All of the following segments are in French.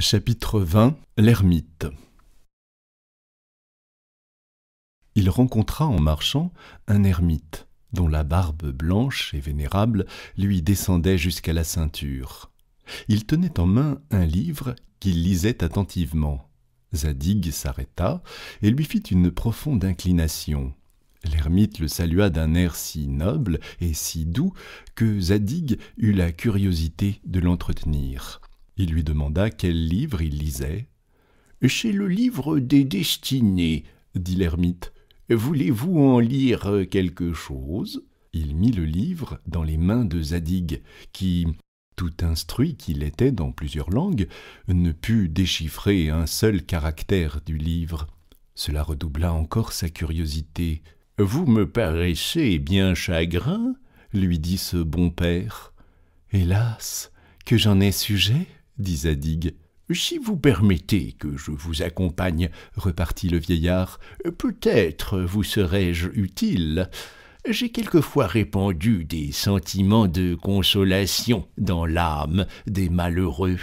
Chapitre 20 L'ermite Il rencontra en marchant un ermite dont la barbe blanche et vénérable lui descendait jusqu'à la ceinture. Il tenait en main un livre qu'il lisait attentivement. Zadig s'arrêta et lui fit une profonde inclination. L'ermite le salua d'un air si noble et si doux que Zadig eut la curiosité de l'entretenir. Il lui demanda quel livre il lisait. Chez le livre des destinées, dit l'ermite. Voulez-vous en lire quelque chose Il mit le livre dans les mains de Zadig, qui, tout instruit qu'il était dans plusieurs langues, ne put déchiffrer un seul caractère du livre. Cela redoubla encore sa curiosité. Vous me paraissez bien chagrin, lui dit ce bon père. Hélas, que j'en ai sujet dit Zadig. Si vous permettez que je vous accompagne, repartit le vieillard, peut-être vous serai-je utile. J'ai quelquefois répandu des sentiments de consolation dans l'âme des malheureux.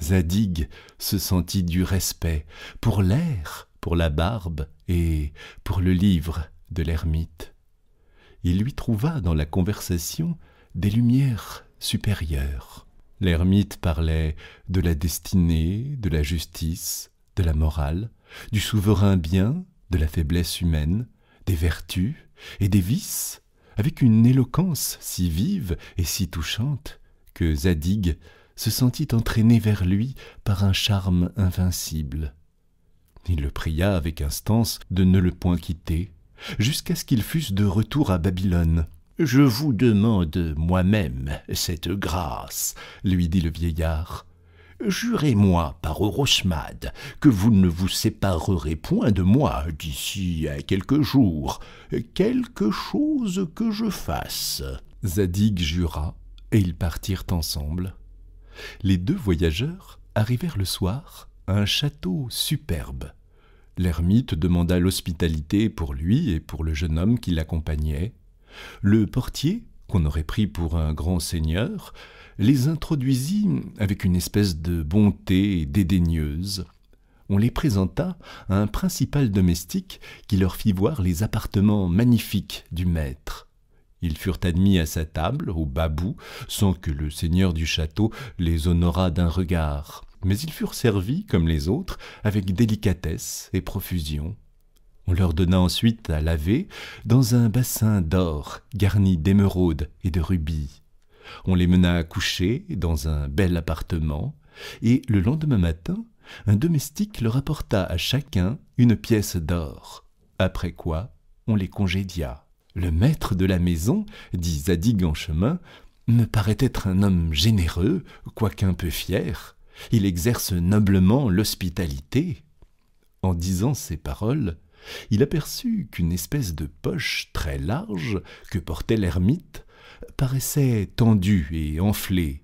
Zadig se sentit du respect pour l'air, pour la barbe et pour le livre de l'ermite. Il lui trouva dans la conversation des lumières supérieures. L'ermite parlait de la destinée, de la justice, de la morale, du souverain bien, de la faiblesse humaine, des vertus et des vices, avec une éloquence si vive et si touchante que Zadig se sentit entraîné vers lui par un charme invincible. Il le pria avec instance de ne le point quitter, jusqu'à ce qu'ils fussent de retour à Babylone, je vous demande moi-même cette grâce, lui dit le vieillard. Jurez-moi par Orochemade que vous ne vous séparerez point de moi d'ici à quelques jours, quelque chose que je fasse. Zadig jura, et ils partirent ensemble. Les deux voyageurs arrivèrent le soir à un château superbe. L'ermite demanda l'hospitalité pour lui et pour le jeune homme qui l'accompagnait, le portier, qu'on aurait pris pour un grand seigneur, les introduisit avec une espèce de bonté dédaigneuse. On les présenta à un principal domestique qui leur fit voir les appartements magnifiques du maître. Ils furent admis à sa table, au babou, sans que le seigneur du château les honorât d'un regard. Mais ils furent servis, comme les autres, avec délicatesse et profusion. On leur donna ensuite à laver dans un bassin d'or garni d'émeraudes et de rubis. On les mena à coucher dans un bel appartement, et le lendemain matin, un domestique leur apporta à chacun une pièce d'or, après quoi on les congédia. Le maître de la maison, dit Zadig en chemin, me paraît être un homme généreux, quoiqu'un peu fier. Il exerce noblement l'hospitalité. En disant ces paroles, il aperçut qu'une espèce de poche très large que portait l'ermite paraissait tendue et enflée.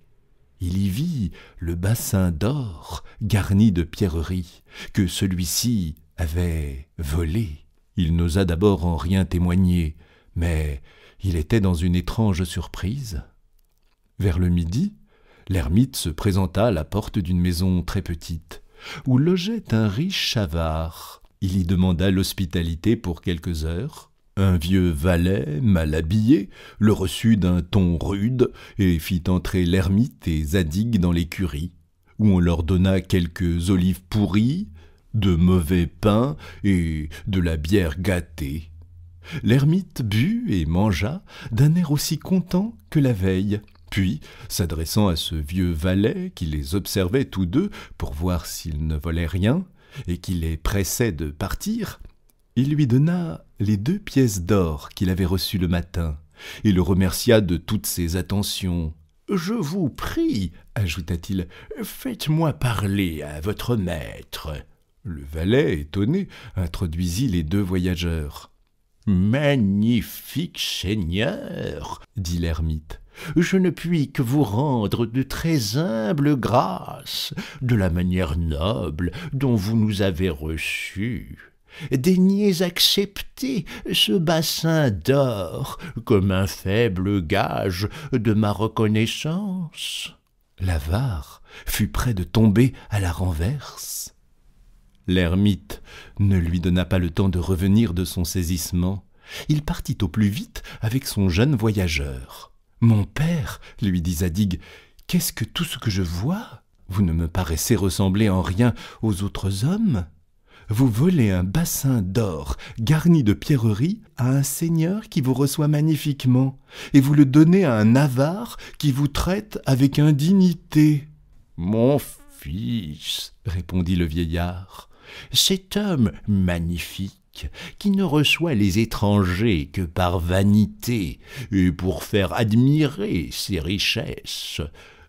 Il y vit le bassin d'or garni de pierreries que celui-ci avait volé. Il n'osa d'abord en rien témoigner, mais il était dans une étrange surprise. Vers le midi, l'ermite se présenta à la porte d'une maison très petite, où logeait un riche avare, il y demanda l'hospitalité pour quelques heures. Un vieux valet, mal habillé, le reçut d'un ton rude et fit entrer l'ermite et Zadig dans l'écurie, où on leur donna quelques olives pourries, de mauvais pain et de la bière gâtée. L'ermite but et mangea d'un air aussi content que la veille. Puis, s'adressant à ce vieux valet qui les observait tous deux pour voir s'ils ne volaient rien, et qui les pressait de partir, il lui donna les deux pièces d'or qu'il avait reçues le matin, et le remercia de toutes ses attentions. Je vous prie, ajouta-t-il, faites-moi parler à votre maître. Le valet, étonné, introduisit les deux voyageurs. Magnifique seigneur, dit l'ermite, je ne puis que vous rendre de très humbles grâces de la manière noble dont vous nous avez reçus. Daignez accepter ce bassin d'or comme un faible gage de ma reconnaissance. L'avare fut près de tomber à la renverse. L'ermite ne lui donna pas le temps de revenir de son saisissement. Il partit au plus vite avec son jeune voyageur. Mon père, lui dit Zadig, qu'est-ce que tout ce que je vois Vous ne me paraissez ressembler en rien aux autres hommes. Vous volez un bassin d'or garni de pierreries à un seigneur qui vous reçoit magnifiquement, et vous le donnez à un avare qui vous traite avec indignité. Mon fils, répondit le vieillard, cet homme magnifique qui ne reçoit les étrangers que par vanité et pour faire admirer ses richesses,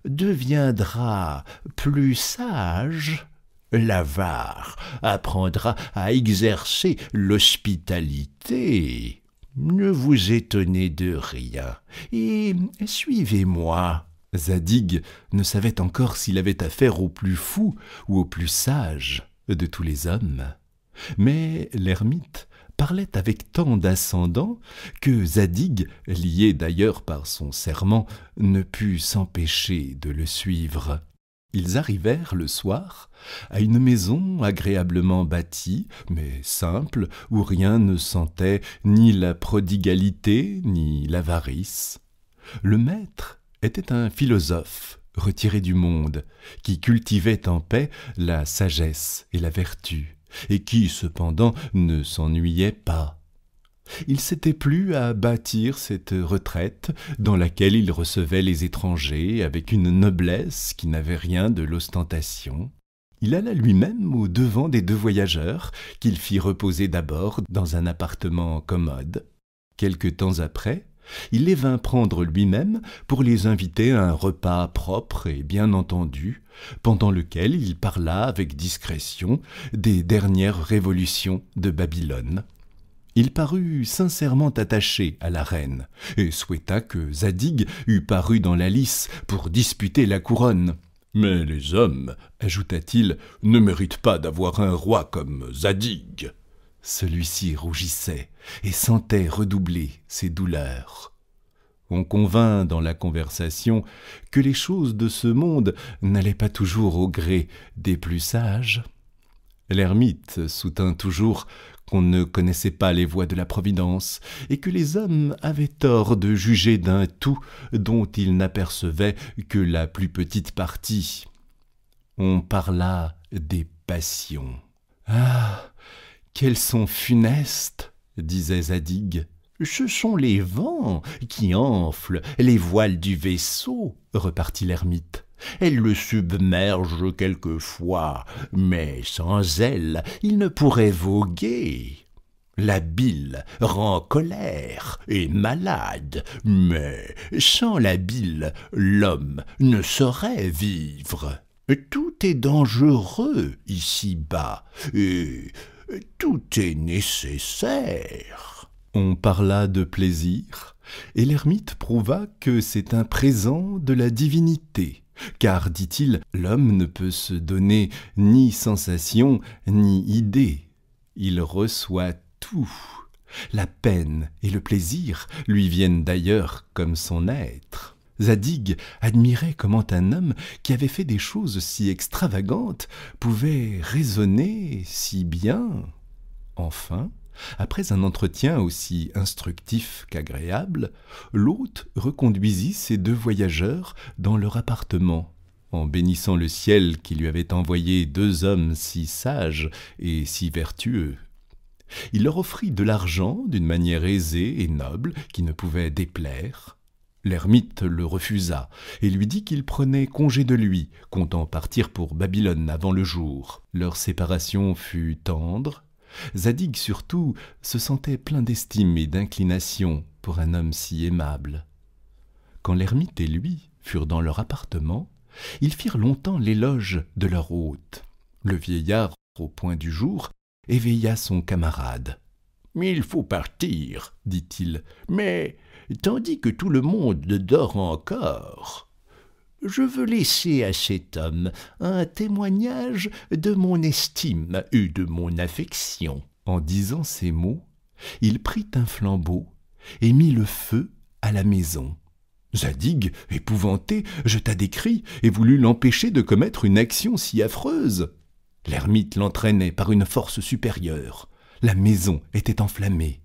deviendra plus sage l'avare apprendra à exercer l'hospitalité. Ne vous étonnez de rien, et suivez-moi. Zadig ne savait encore s'il avait affaire au plus fou ou au plus sage de tous les hommes. Mais l'ermite parlait avec tant d'ascendant que Zadig, lié d'ailleurs par son serment, ne put s'empêcher de le suivre. Ils arrivèrent le soir à une maison agréablement bâtie, mais simple, où rien ne sentait ni la prodigalité ni l'avarice. Le maître était un philosophe, retiré du monde, qui cultivait en paix la sagesse et la vertu, et qui cependant ne s'ennuyait pas. Il s'était plu à bâtir cette retraite dans laquelle il recevait les étrangers avec une noblesse qui n'avait rien de l'ostentation. Il alla lui-même au devant des deux voyageurs, qu'il fit reposer d'abord dans un appartement commode. Quelque temps après, il les vint prendre lui-même pour les inviter à un repas propre et bien entendu, pendant lequel il parla avec discrétion des dernières révolutions de Babylone. Il parut sincèrement attaché à la reine et souhaita que Zadig eût paru dans la lice pour disputer la couronne. Mais les hommes, ajouta-t-il, ne méritent pas d'avoir un roi comme Zadig. Celui-ci rougissait et sentait redoubler ses douleurs. On convint dans la conversation que les choses de ce monde n'allaient pas toujours au gré des plus sages. L'ermite soutint toujours qu'on ne connaissait pas les voies de la Providence, et que les hommes avaient tort de juger d'un tout dont ils n'apercevaient que la plus petite partie. On parla des passions. Ah. Qu'elles sont funestes disait Zadig. Ce sont les vents qui enflent les voiles du vaisseau, repartit l'ermite. Elles le submerge quelquefois, mais sans elle, il ne pourrait voguer. La bile rend colère et malade, mais sans la bile, l'homme ne saurait vivre. Tout est dangereux ici-bas, et tout est nécessaire. On parla de plaisir, et l'ermite prouva que c'est un présent de la divinité, car, dit-il, l'homme ne peut se donner ni sensation ni idée. Il reçoit tout. La peine et le plaisir lui viennent d'ailleurs comme son être. Zadig admirait comment un homme qui avait fait des choses si extravagantes pouvait raisonner si bien. Enfin, après un entretien aussi instructif qu'agréable, l'hôte reconduisit ces deux voyageurs dans leur appartement, en bénissant le ciel qui lui avait envoyé deux hommes si sages et si vertueux. Il leur offrit de l'argent d'une manière aisée et noble qui ne pouvait déplaire, L'ermite le refusa et lui dit qu'il prenait congé de lui, comptant partir pour Babylone avant le jour. Leur séparation fut tendre. Zadig surtout se sentait plein d'estime et d'inclination pour un homme si aimable. Quand l'ermite et lui furent dans leur appartement, ils firent longtemps l'éloge de leur hôte. Le vieillard, au point du jour, éveilla son camarade. Il faut partir, dit-il, mais tandis que tout le monde dort encore. Je veux laisser à cet homme un témoignage de mon estime et de mon affection. En disant ces mots, il prit un flambeau et mit le feu à la maison. Zadig, épouvanté, jeta des cris et voulut l'empêcher de commettre une action si affreuse. L'ermite l'entraînait par une force supérieure. La maison était enflammée.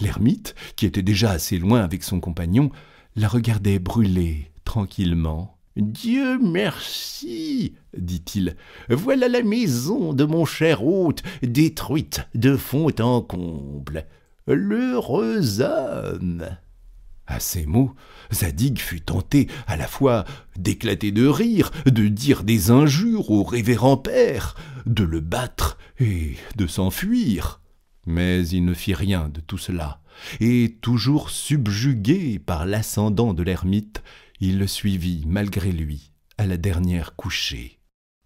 L'ermite, qui était déjà assez loin avec son compagnon, la regardait brûler tranquillement. Dieu merci, dit-il, voilà la maison de mon cher hôte détruite de fond en comble. L'heureux homme. À ces mots, Zadig fut tenté à la fois d'éclater de rire, de dire des injures au révérend père, de le battre et de s'enfuir. Mais il ne fit rien de tout cela, et toujours subjugué par l'ascendant de l'ermite, il le suivit malgré lui à la dernière couchée.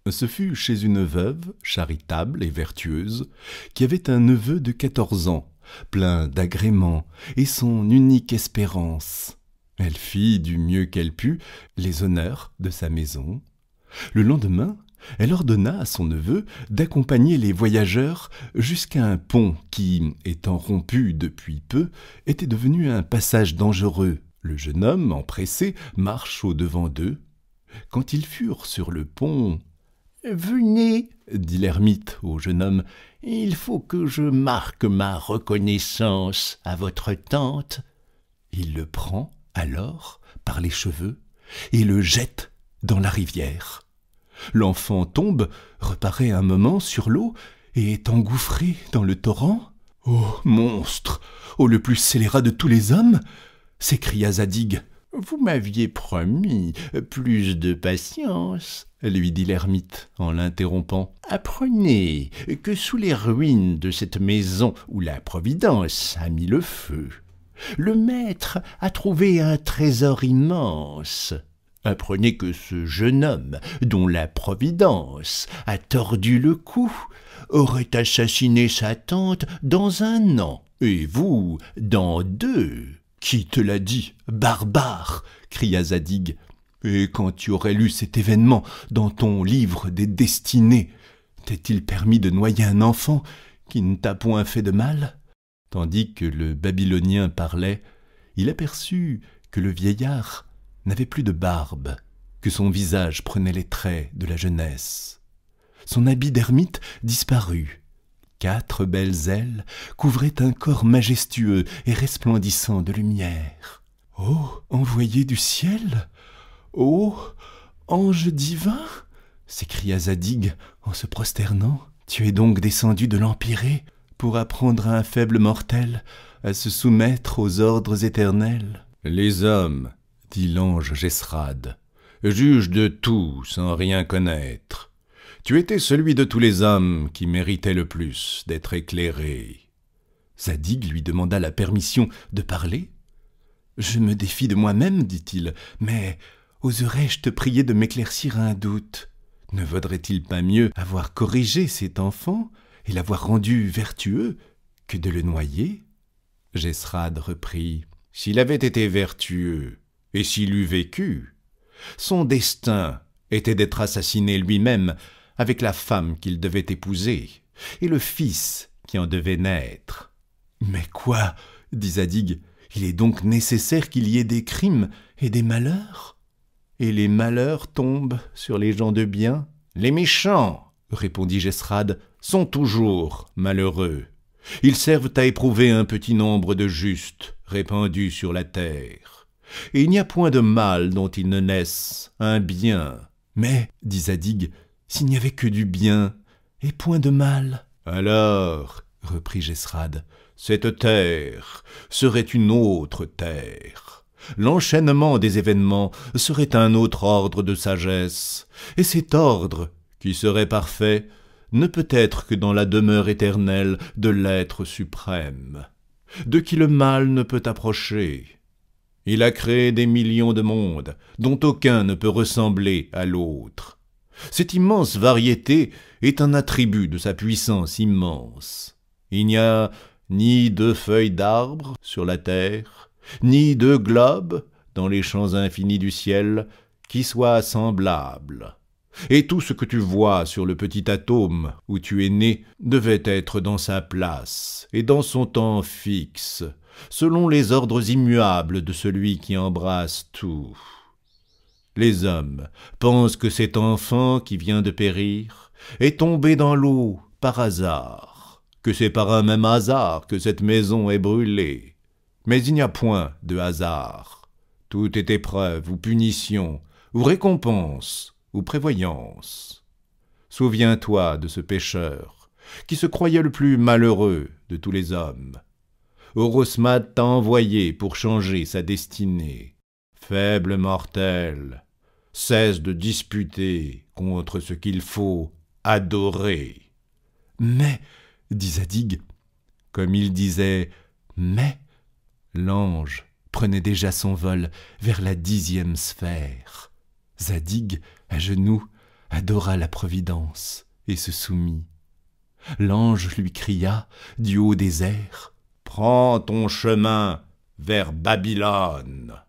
Ce fut chez une veuve, charitable et vertueuse, qui avait un neveu de quatorze ans, plein d'agréments, et son unique espérance. Elle fit du mieux qu'elle put les honneurs de sa maison. Le lendemain, elle ordonna à son neveu d'accompagner les voyageurs jusqu'à un pont qui, étant rompu depuis peu, était devenu un passage dangereux. Le jeune homme, empressé, marche au-devant d'eux. Quand ils furent sur le pont, Venez, dit l'ermite au jeune homme, il faut que je marque ma reconnaissance à votre tante. Il le prend alors par les cheveux et le jette dans la rivière. L'enfant tombe, reparaît un moment sur l'eau et est engouffré dans le torrent. Ô oh, monstre ô oh, le plus scélérat de tous les hommes s'écria Zadig. Vous m'aviez promis plus de patience, lui dit l'ermite en l'interrompant. Apprenez que sous les ruines de cette maison où la Providence a mis le feu, le maître a trouvé un trésor immense. Apprenez que ce jeune homme, dont la Providence a tordu le cou, aurait assassiné sa tante dans un an, et vous dans deux. Qui te l'a dit, barbare cria Zadig. Et quand tu aurais lu cet événement dans ton livre des destinées, t'est-il permis de noyer un enfant qui ne t'a point fait de mal Tandis que le Babylonien parlait, il aperçut que le vieillard n'avait plus de barbe, que son visage prenait les traits de la jeunesse. Son habit d'ermite disparut. Quatre belles ailes couvraient un corps majestueux et resplendissant de lumière. Oh, envoyé du ciel Oh, ange divin s'écria Zadig en se prosternant. Tu es donc descendu de l'Empyrée pour apprendre à un faible mortel à se soumettre aux ordres éternels. Les hommes dit l'ange Gessrade, « juge de tout sans rien connaître. Tu étais celui de tous les hommes qui méritait le plus d'être éclairé. Zadig lui demanda la permission de parler. Je me défie de moi-même, dit-il, mais oserais-je te prier de m'éclaircir un doute Ne vaudrait-il pas mieux avoir corrigé cet enfant et l'avoir rendu vertueux que de le noyer Gessrade reprit S'il avait été vertueux, et s'il eût vécu, son destin était d'être assassiné lui-même avec la femme qu'il devait épouser et le fils qui en devait naître. Mais quoi dit Zadig, il est donc nécessaire qu'il y ait des crimes et des malheurs Et les malheurs tombent sur les gens de bien Les méchants, répondit Gesrad, sont toujours malheureux. Ils servent à éprouver un petit nombre de justes répandus sur la terre. Et il n'y a point de mal dont il ne naisse un bien. Mais, dit Zadig, s'il n'y avait que du bien, et point de mal. Alors, reprit Gesrad, cette terre serait une autre terre. L'enchaînement des événements serait un autre ordre de sagesse, et cet ordre, qui serait parfait, ne peut être que dans la demeure éternelle de l'être suprême, de qui le mal ne peut approcher. Il a créé des millions de mondes, dont aucun ne peut ressembler à l'autre. Cette immense variété est un attribut de sa puissance immense. Il n'y a ni deux feuilles d'arbres sur la terre, ni deux globes dans les champs infinis du ciel qui soient semblables. Et tout ce que tu vois sur le petit atome où tu es né devait être dans sa place et dans son temps fixe, selon les ordres immuables de celui qui embrasse tout. Les hommes pensent que cet enfant qui vient de périr est tombé dans l'eau par hasard, que c'est par un même hasard que cette maison est brûlée. Mais il n'y a point de hasard. Tout est épreuve ou punition, ou récompense, ou prévoyance. Souviens-toi de ce pécheur, qui se croyait le plus malheureux de tous les hommes, Orosmade t'a envoyé pour changer sa destinée. Faible mortel, cesse de disputer contre ce qu'il faut adorer. Mais, dit Zadig, comme il disait Mais, l'ange prenait déjà son vol vers la dixième sphère. Zadig, à genoux, adora la Providence et se soumit. L'ange lui cria, du haut des airs prends ton chemin vers Babylone.